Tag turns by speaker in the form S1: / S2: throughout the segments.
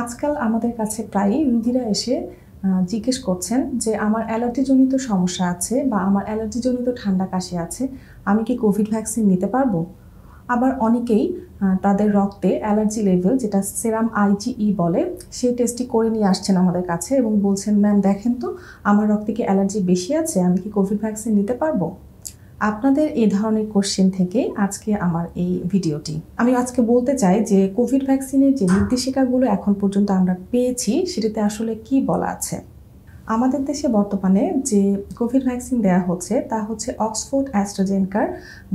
S1: আজকাল আমাদের কাছে প্রায়ই রুগীরা এসে জিজ্ঞেস করছেন যে আমার অ্যালার্জিজনিত সমস্যা আছে বা আমার অ্যালার্জিজনিত ঠান্ডা কাশি আছে আমি কি কোভিড ভ্যাকসিন নিতে পারবো আবার অনেকেই তাদের রক্তে অ্যালার্জি লেভেল যেটা সেরাম আইজিই বলে সেই টেস্টটি করে নিয়ে আসছেন আমাদের কাছে এবং বলছেন ম্যাম দেখেন তো আমার রক্তে কি অ্যালার্জি বেশি আছে আমি কি কোভিড ভ্যাকসিন নিতে পারবো আপনাদের এই ধরনের কোশ্চেন থেকে আজকে আমার এই ভিডিওটি আমি আজকে বলতে চাই যে কোভিড ভ্যাকসিনের যে নির্দেশিকাগুলো এখন পর্যন্ত আমরা পেয়েছি সেটাতে আসলে কি বলা আছে আমাদের দেশে বর্তমানে যে কোভিড ভ্যাকসিন দেয়া হচ্ছে তা হচ্ছে অক্সফোর্ড অ্যাস্ট্রোজেনকার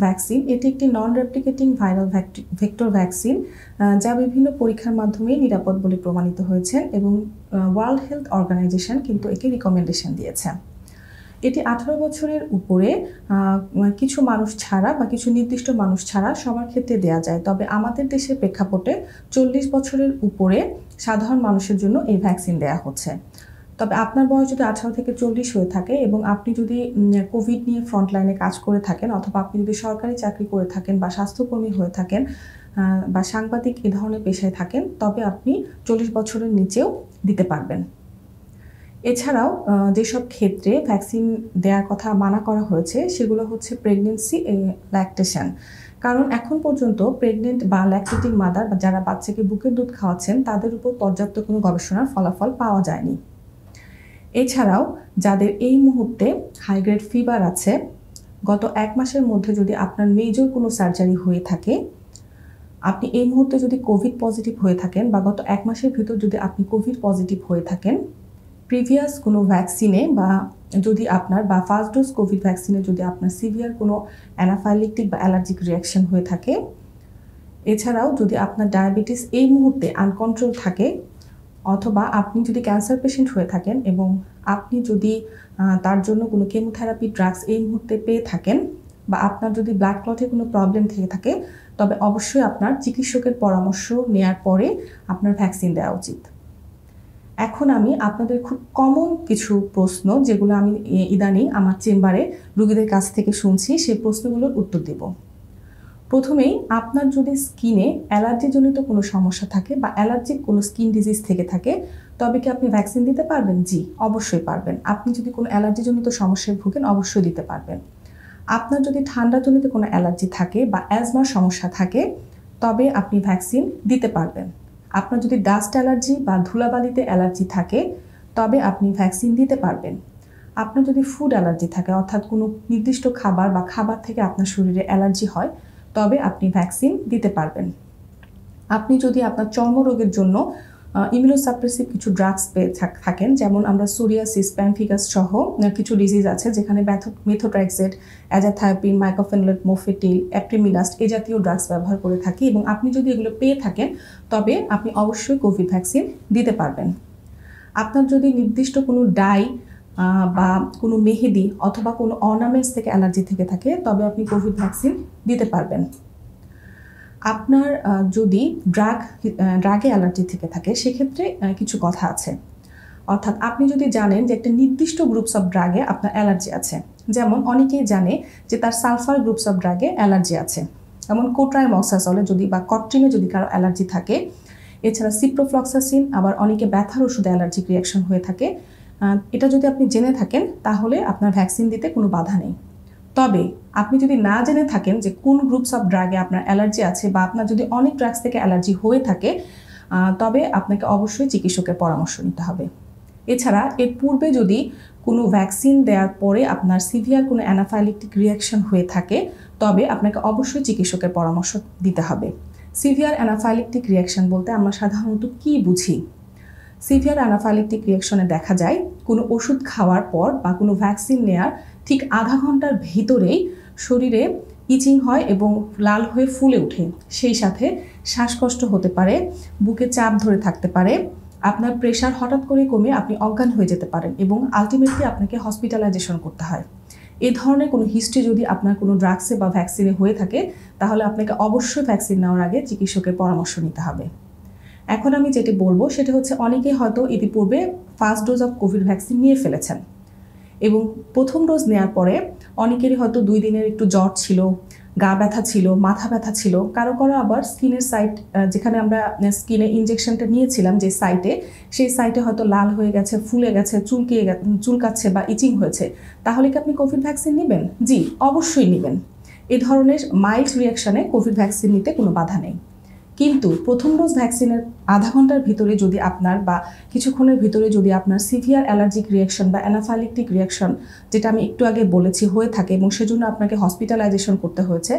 S1: ভ্যাকসিন এটি একটি non replicating viral vector vaccine যা বিভিন্ন পরীক্ষার মাধ্যমে নিরাপদ বলে প্রমাণিত হয়েছে এবং ওয়ার্ল্ড হেলথ অর্গানাইজেশন কিন্তু একে রিকমেন্ডেশন দিয়েছে এটি আঠারো বছরের উপরে কিছু মানুষ ছাড়া বা কিছু নির্দিষ্ট মানুষ ছাড়া সবার ক্ষেত্রে দেয়া যায় তবে আমাদের দেশের প্রেক্ষাপটে চল্লিশ বছরের উপরে সাধারণ মানুষের জন্য এই ভ্যাকসিন দেয়া হচ্ছে তবে আপনার বয়স যদি আঠারো থেকে চল্লিশ হয়ে থাকে এবং আপনি যদি কোভিড নিয়ে ফ্রন্টলাইনে কাজ করে থাকেন অথবা আপনি যদি সরকারি চাকরি করে থাকেন বা স্বাস্থ্যকর্মী হয়ে থাকেন বা সাংবাদিক এ ধরনের পেশায় থাকেন তবে আপনি চল্লিশ বছরের নিচেও দিতে পারবেন এছাড়াও যেসব ক্ষেত্রে ভ্যাকসিন দেওয়ার কথা মানা করা হয়েছে সেগুলো হচ্ছে প্রেগনেন্সি ল্যাকটেশন কারণ এখন পর্যন্ত প্রেগনেন্ট বা ল্যাকটেটিক মাদার বা যারা বাচ্চাকে বুকের দুধ খাওয়াচ্ছেন তাদের উপর পর্যাপ্ত কোনো গবেষণার ফলাফল পাওয়া যায়নি এছাড়াও যাদের এই মুহূর্তে হাইগ্রেড ফিভার আছে গত এক মাসের মধ্যে যদি আপনার মেজর কোনো সার্জারি হয়ে থাকে আপনি এই মুহূর্তে যদি কোভিড পজিটিভ হয়ে থাকেন বা গত এক মাসের ভিতর যদি আপনি কোভিড পজিটিভ হয়ে থাকেন প্রিভিয়াস কোনো ভ্যাকসিনে বা যদি আপনার বা ফার্স্ট ডোজ কোভিড ভ্যাকসিনে যদি আপনার সিভিয়ার কোনো অ্যানাফাইলেকটিক বা অ্যালার্জিক রিয়াকশন হয়ে থাকে এছাড়াও যদি আপনার ডায়াবেটিস এই মুহূর্তে আনকন্ট্রোল থাকে অথবা আপনি যদি ক্যান্সার পেশেন্ট হয়ে থাকেন এবং আপনি যদি তার জন্য কোনো কেমোথেরাপি ড্রাগস এই মুহূর্তে পেয়ে থাকেন বা আপনার যদি ব্লাড ক্লটে কোনো প্রবলেম থেকে থাকে তবে অবশ্যই আপনার চিকিৎসকের পরামর্শ নেয়ার পরে আপনার ভ্যাকসিন দেওয়া উচিত এখন আমি আপনাদের খুব কমন কিছু প্রশ্ন যেগুলো আমি ইদানিং আমার চেম্বারে রুগীদের কাছ থেকে শুনছি সেই প্রশ্নগুলোর উত্তর দেব প্রথমেই আপনার যদি স্কিনে অ্যালার্জিজনিত কোনো সমস্যা থাকে বা অ্যালার্জিক কোনো স্কিন ডিজিজ থেকে থাকে তবে কি আপনি ভ্যাকসিন দিতে পারবেন জি অবশ্যই পারবেন আপনি যদি কোনো অ্যালার্জিজনিত সমস্যায় ভুগেন অবশ্যই দিতে পারবেন আপনার যদি ঠান্ডাজনিত কোনো অ্যালার্জি থাকে বা অ্যাজমার সমস্যা থাকে তবে আপনি ভ্যাকসিন দিতে পারবেন আপনার যদি ডাস্ট অ্যালার্জি বা ধুলাবালিতে অ্যালার্জি থাকে তবে আপনি ভ্যাকসিন দিতে পারবেন আপনার যদি ফুড অ্যালার্জি থাকে অর্থাৎ কোনো নির্দিষ্ট খাবার বা খাবার থেকে আপনার শরীরে অ্যালার্জি হয় তবে আপনি ভ্যাকসিন দিতে পারবেন আপনি যদি আপনার চর্মরোগের জন্য ইমিউনোসাপ্রেসিভ কিছু ড্রাগস পেয়ে থাকেন যেমন আমরা সোরিয়াসিস প্যানফিকাস সহ কিছু ডিজিজ আছে যেখানে মেথোট্রাইক্সেট অ্যাজাথায়াপিন মাইকোফেনলেট মোফেটিল অ্যাপ্রিমিলাস্ট এই জাতীয় ড্রাগস ব্যবহার করে থাকি এবং আপনি যদি এগুলো পেয়ে থাকেন তবে আপনি অবশ্যই কোভিড ভ্যাকসিন দিতে পারবেন আপনার যদি নির্দিষ্ট কোনো ডাই বা কোনো মেহেদি অথবা কোনো অর্নামেন্টস থেকে অ্যালার্জি থেকে থাকে তবে আপনি কোভিড ভ্যাকসিন দিতে পারবেন আপনার যদি ড্রাগ ড্রাগে অ্যালার্জি থেকে থাকে সেক্ষেত্রে কিছু কথা আছে অর্থাৎ আপনি যদি জানেন যে একটা নির্দিষ্ট গ্রুপস অফ ড্রাগে আপনার অ্যালার্জি আছে যেমন অনেকেই জানে যে তার সালফার গ্রুপস অফ ড্রাগে অ্যালার্জি আছে এমন কোট্রাইমক্সাসলে যদি বা কট্রিমে যদি কারো অ্যালার্জি থাকে এছাড়া সিপ্রোফ্লক্সাসিন আবার অনেকে ব্যথার ওষুধে অ্যালার্জিক রিয়াকশন হয়ে থাকে এটা যদি আপনি জেনে থাকেন তাহলে আপনার ভ্যাকসিন দিতে কোনো বাধা নেই তবে আপনি যদি না জেনে থাকেন যে কোন গ্রুপস অফ ড্রাগে আপনার অ্যালার্জি আছে বা আপনার যদি অনেক ড্রাগস থেকে অ্যালার্জি হয়ে থাকে তবে আপনাকে অবশ্যই চিকিৎসকের পরামর্শ নিতে হবে এছাড়া এর পূর্বে যদি কোনো ভ্যাকসিন দেওয়ার পরে আপনার সিভিয়ার কোনো অ্যানাফাইলেকটিক রিয়াকশন হয়ে থাকে তবে আপনাকে অবশ্যই চিকিৎসকের পরামর্শ দিতে হবে সিভিয়ার অ্যানাফাইলেকটিক রিয়াকশন বলতে আমরা সাধারণত কি বুঝি সিভিয়ার অ্যানাফাইলেকটিক রিয়াকশনে দেখা যায় কোনো ওষুধ খাওয়ার পর বা কোনো ভ্যাকসিন নেওয়ার ঠিক আধা ঘন্টার ভেতরেই শরীরে ইচিং হয় এবং লাল হয়ে ফুলে ওঠে সেই সাথে শ্বাসকষ্ট হতে পারে বুকে চাপ ধরে থাকতে পারে আপনার প্রেশার হঠাৎ করে কমে আপনি অজ্ঞান হয়ে যেতে পারেন এবং আলটিমেটলি আপনাকে হসপিটালাইজেশন করতে হয় এ ধরনের কোনো হিস্ট্রি যদি আপনার কোনো ড্রাগসে বা ভ্যাকসিনে হয়ে থাকে তাহলে আপনাকে অবশ্যই ভ্যাকসিন নেওয়ার আগে চিকিৎসকের পরামর্শ নিতে হবে এখন আমি যেটি বলবো সেটা হচ্ছে অনেকেই হয়তো ইতিপূর্বে first dose of COVID vaccine নিয়ে ফেলেছেন এবং প্রথম ডোজ নেওয়ার পরে অনেকেরই হয়তো দুই দিনের একটু জ্বর ছিল গা ব্যথা ছিল মাথা ব্যথা ছিল কারো কারো আবার স্কিনের সাইট যেখানে আমরা স্কিনে ইঞ্জেকশনটা নিয়েছিলাম যে সাইটে সেই সাইটে হয়তো লাল হয়ে গেছে ফুলে গেছে চুলকিয়ে চুলকাচ্ছে বা ইচিং হয়েছে তাহলে কি আপনি কোভিড ভ্যাকসিন নেবেন জি অবশ্যই নেবেন এ ধরনের মাইল্ড রিয়াকশানে কোভিড ভ্যাকসিন নিতে কোনো বাধা নেই কিন্তু প্রথম ডোজ ভ্যাকসিনের আধা ঘন্টার ভিতরে যদি আপনার বা কিছুক্ষণের ভিতরে যদি আপনার সিভিয়ার অ্যালার্জিক রিয়াকশন বা অ্যানাফাইলিকটিক রিয়াকশন যেটা আমি একটু আগে বলেছি হয়ে থাকে এবং সেজন্য আপনাকে হসপিটালাইজেশন করতে হয়েছে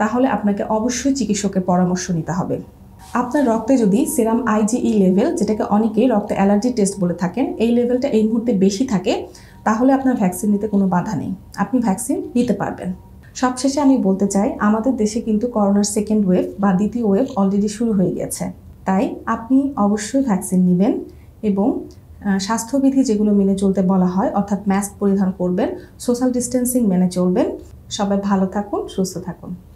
S1: তাহলে আপনাকে অবশ্যই চিকিৎসকের পরামর্শ নিতে হবে আপনার রক্তে যদি সেরাম আইজিই লেভেল যেটাকে অনেকেই রক্তে অ্যালার্জি টেস্ট বলে থাকেন এই লেভেলটা এই মুহূর্তে বেশি থাকে তাহলে আপনার ভ্যাকসিন নিতে কোনো বাধা নেই আপনি ভ্যাকসিন নিতে পারবেন সবশেষে আমি বলতে চাই আমাদের দেশে কিন্তু করোনার সেকেন্ড ওয়েভ বা দ্বিতীয় ওয়েভ অলরেডি শুরু হয়ে গেছে তাই আপনি অবশ্যই ভ্যাকসিন নেবেন এবং স্বাস্থ্যবিধি যেগুলো মেনে চলতে বলা হয় অর্থাৎ মাস্ক পরিধান করবেন সোশ্যাল ডিস্টেন্সিং মেনে চলবেন সবাই ভালো থাকুন সুস্থ থাকুন